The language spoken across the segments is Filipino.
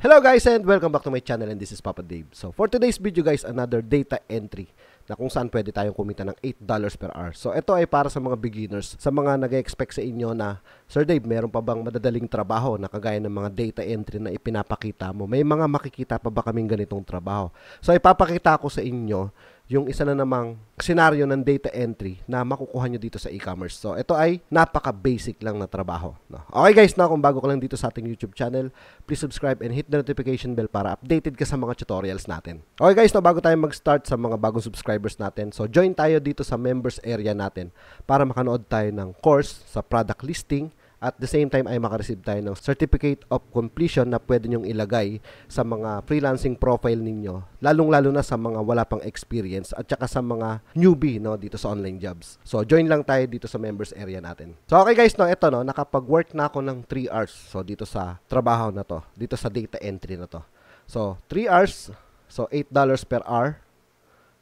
Hello guys and welcome back to my channel and this is Papa Dave. So for today's video guys, another data entry na kung saan pwede tayong kumita ng $8 per hour. So ito ay para sa mga beginners, sa mga nag-expect sa inyo na, Sir Dave, meron pa bang madadaling trabaho na kagaya ng mga data entry na ipinapakita mo? May mga makikita pa ba kaming ganitong trabaho? So ipapakita ko sa inyo yung isa na namang scenario ng data entry na makukuha nyo dito sa e-commerce. So, ito ay napaka-basic lang na trabaho. No? Okay guys, na kung bago ka lang dito sa ating YouTube channel, please subscribe and hit the notification bell para updated ka sa mga tutorials natin. Okay guys, no, bago tayo mag-start sa mga bagong subscribers natin, so join tayo dito sa members area natin para makanood tayo ng course sa product listing, at the same time ay makareceive tayo ng certificate of completion na pwede nyong ilagay sa mga freelancing profile ninyo, lalong-lalo na sa mga wala pang experience at saka sa mga newbie no dito sa online jobs. So join lang tayo dito sa members area natin. So okay guys, no, ito no, nakapag-work na ako ng 3 hours. So dito sa trabaho na to, dito sa data entry na to. So 3 hours, so $8 per hour.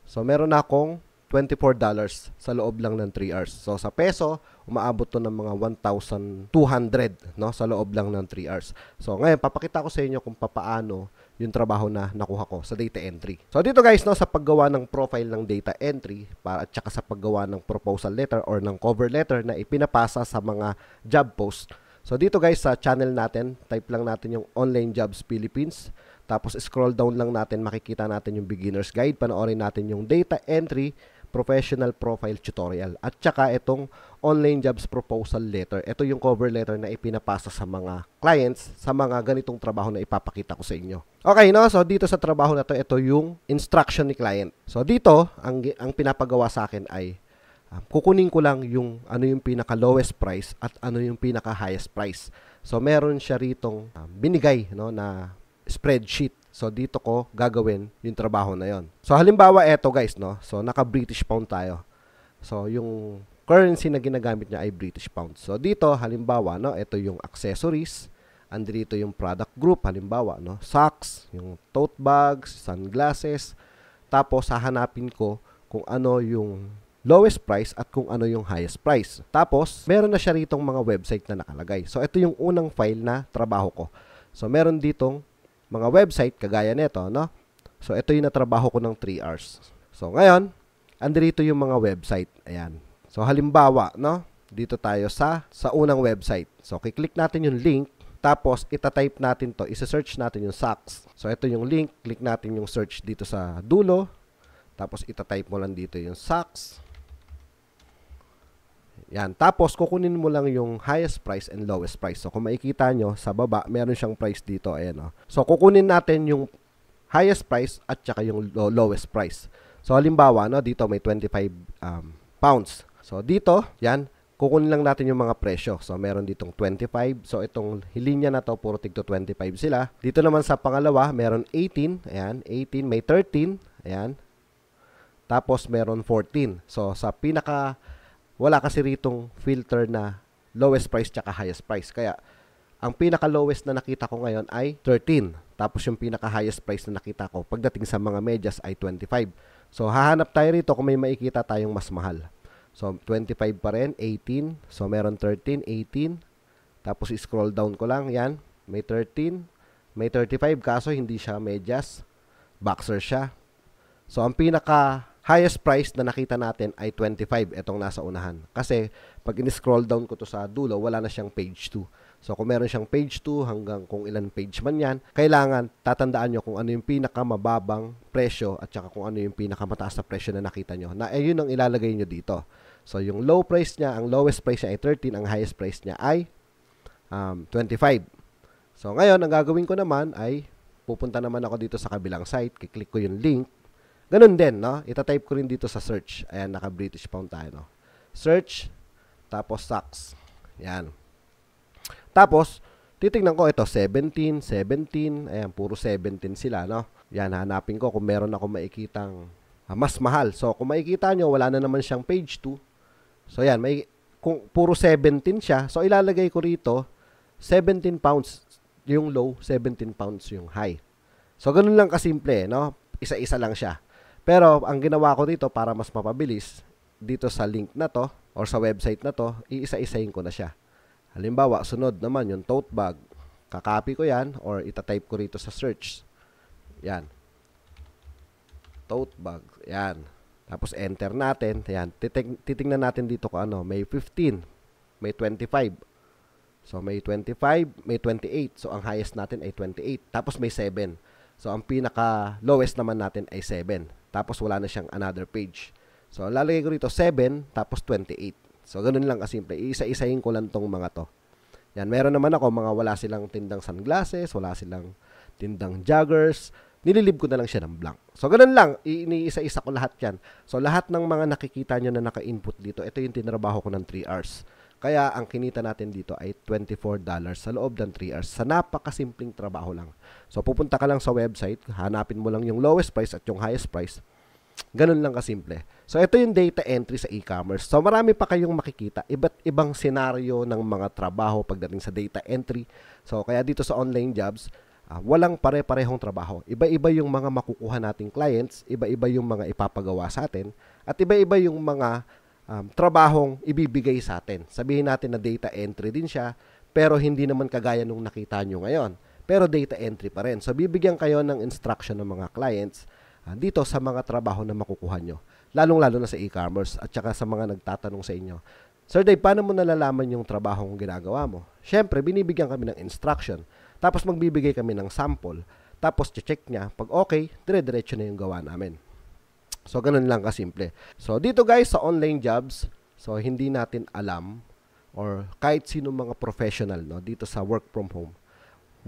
So meron na akong $24 sa loob lang ng 3 hours. So sa peso, umaabot to ng mga 1,200 no sa loob lang ng 3 hours. So ngayon papakita ko sa inyo kung papaano yung trabaho na nakuha ko sa data entry. So dito guys no sa paggawa ng profile ng data entry para at saka sa paggawa ng proposal letter or ng cover letter na ipinapasa sa mga job post. So dito guys sa channel natin, type lang natin yung Online Jobs Philippines. Tapos scroll down lang natin makikita natin yung beginner's guide. Panoorin natin yung data entry professional profile tutorial. At saka itong online jobs proposal letter. Ito yung cover letter na ipinapasa sa mga clients sa mga ganitong trabaho na ipapakita ko sa inyo. Okay, no? So dito sa trabaho na to, ito yung instruction ni client. So dito, ang, ang pinapagawa sa akin ay um, kukunin ko lang yung ano yung pinaka lowest price at ano yung pinaka highest price. So meron siya ritong um, binigay no na spreadsheet So dito ko gagawin yung trabaho na yon. So halimbawa eto guys no. So naka British pound tayo. So yung currency na ginagamit niya ay British pound. So dito halimbawa no, ito yung accessories. Andito yung product group halimbawa no, socks, yung tote bags, sunglasses. Tapos hahanapin ko kung ano yung lowest price at kung ano yung highest price. Tapos, meron na siya ritong mga website na nakalagay. So, ito yung unang file na trabaho ko. So, meron ditong mga website kagaya nito, no? So, ito yung natrabaho ko ng 3 hours. So, ngayon, andito yung mga website. Ayan. So, halimbawa, no? Dito tayo sa sa unang website. So, kiklik natin yung link. Tapos, ita-type natin to. i search natin yung socks. So, ito yung link. Click natin yung search dito sa dulo. Tapos, ita-type mo lang dito yung socks. Yan. Tapos, kukunin mo lang yung highest price and lowest price. So, kung makikita nyo, sa baba, meron siyang price dito. Ayan, oh. So, kukunin natin yung highest price at saka yung lowest price. So, halimbawa, no, dito may 25 um, pounds. So, dito, yan, kukunin lang natin yung mga presyo. So, meron ditong 25. So, itong linya na to, puro tigto 25 sila. Dito naman sa pangalawa, meron 18. Ayan, 18. May 13. Ayan. Tapos, meron 14. So, sa pinaka wala kasi ritong filter na lowest price tsaka highest price. Kaya, ang pinaka-lowest na nakita ko ngayon ay 13. Tapos yung pinaka-highest price na nakita ko pagdating sa mga medias ay 25. So, hahanap tayo rito kung may makikita tayong mas mahal. So, 25 pa rin, 18. So, meron 13, 18. Tapos, scroll down ko lang. Yan, may 13. May 35, kaso hindi siya medias. Boxer siya. So, ang pinaka highest price na nakita natin ay 25, itong nasa unahan. Kasi pag in-scroll down ko to sa dulo, wala na siyang page 2. So kung meron siyang page 2 hanggang kung ilan page man yan, kailangan tatandaan nyo kung ano yung pinakamababang presyo at saka kung ano yung pinakamataas na presyo na nakita nyo. Na ayun eh, ang ilalagay nyo dito. So yung low price niya, ang lowest price niya ay 13, ang highest price niya ay um, 25. So ngayon, ang gagawin ko naman ay pupunta naman ako dito sa kabilang site, kiklik ko yung link Ganun din, no? Itatype ko rin dito sa search. Ayan, naka-British pound tayo, no? Search, tapos socks. Yan. Tapos, titingnan ko ito, 17, 17. Ayan, puro 17 sila, no? Yan, hanapin ko kung meron ako maikitang ah, mas mahal. So, kung makikita nyo, wala na naman siyang page 2. So, ayan, may, kung puro 17 siya, so ilalagay ko rito, 17 pounds yung low, 17 pounds yung high. So, ganun lang kasimple, no? Isa-isa lang siya. Pero ang ginawa ko dito para mas mapabilis, dito sa link na to or sa website na to, iisa-isahin ko na siya. Halimbawa, sunod naman yung tote bag. Kakopy ko yan or itatype ko rito sa search. Yan. Tote bag. Yan. Tapos enter natin. Yan. Titig titignan natin dito ko ano. May 15. May 25. So may 25, may 28. So ang highest natin ay 28. Tapos may 7. So ang pinaka lowest naman natin ay 7. Tapos wala na siyang another page. So, lalagay ko rito 7, tapos 28. So, ganun lang kasimple. Iisa-isahin ko lang tong mga to. Yan, meron naman ako mga wala silang tindang sunglasses, wala silang tindang joggers. Nililib ko na lang siya ng blank. So, ganun lang. Iniisa-isa ko lahat yan. So, lahat ng mga nakikita nyo na naka-input dito, ito yung tinrabaho ko ng 3 hours. Kaya ang kinita natin dito ay $24 sa loob ng 3 hours sa napakasimpleng trabaho lang. So pupunta ka lang sa website, hanapin mo lang yung lowest price at yung highest price. Ganun lang kasimple. So ito yung data entry sa e-commerce. So marami pa kayong makikita iba't ibang senaryo ng mga trabaho pagdating sa data entry. So kaya dito sa online jobs, uh, walang pare-parehong trabaho. Iba-iba yung mga makukuha nating clients, iba-iba yung mga ipapagawa sa atin, at iba-iba yung mga um, trabahong ibibigay sa atin. Sabihin natin na data entry din siya, pero hindi naman kagaya nung nakita nyo ngayon. Pero data entry pa rin. So, bibigyan kayo ng instruction ng mga clients uh, dito sa mga trabaho na makukuha nyo. Lalong-lalo na sa e-commerce at saka sa mga nagtatanong sa inyo, Sir Dave, paano mo nalalaman yung trabaho kung ginagawa mo? Siyempre, binibigyan kami ng instruction. Tapos magbibigay kami ng sample. Tapos check niya. Pag okay, dire-diretso na yung gawa namin. So, ganun lang kasimple. So, dito guys, sa online jobs, so hindi natin alam or kahit sino mga professional no, dito sa work from home,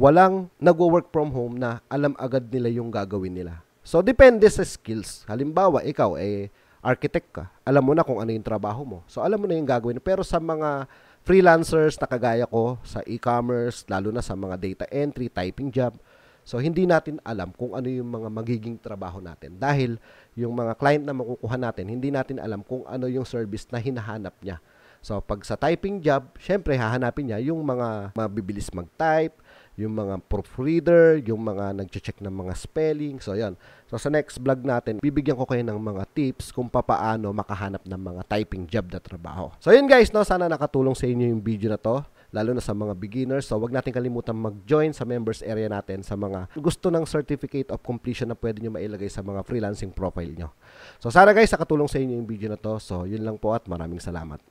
walang nagwo-work from home na alam agad nila yung gagawin nila. So, depende sa skills. Halimbawa, ikaw, eh, architect ka. Alam mo na kung ano yung trabaho mo. So, alam mo na yung gagawin. Pero sa mga freelancers na kagaya ko sa e-commerce, lalo na sa mga data entry, typing job, so hindi natin alam kung ano yung mga magiging trabaho natin. Dahil yung mga client na makukuha natin, hindi natin alam kung ano yung service na hinahanap niya. So pag sa typing job, syempre hahanapin niya yung mga mabibilis mag-type, yung mga proofreader, yung mga nagche-check ng mga spelling. So yan. So sa next vlog natin, bibigyan ko kayo ng mga tips kung papaano makahanap ng mga typing job na trabaho. So yun guys, no, sana nakatulong sa inyo yung video na to lalo na sa mga beginners. So wag natin kalimutan mag-join sa members area natin sa mga gusto ng certificate of completion na pwede nyo mailagay sa mga freelancing profile nyo. So sana guys, nakatulong sa inyo yung video na to. So yun lang po at maraming salamat.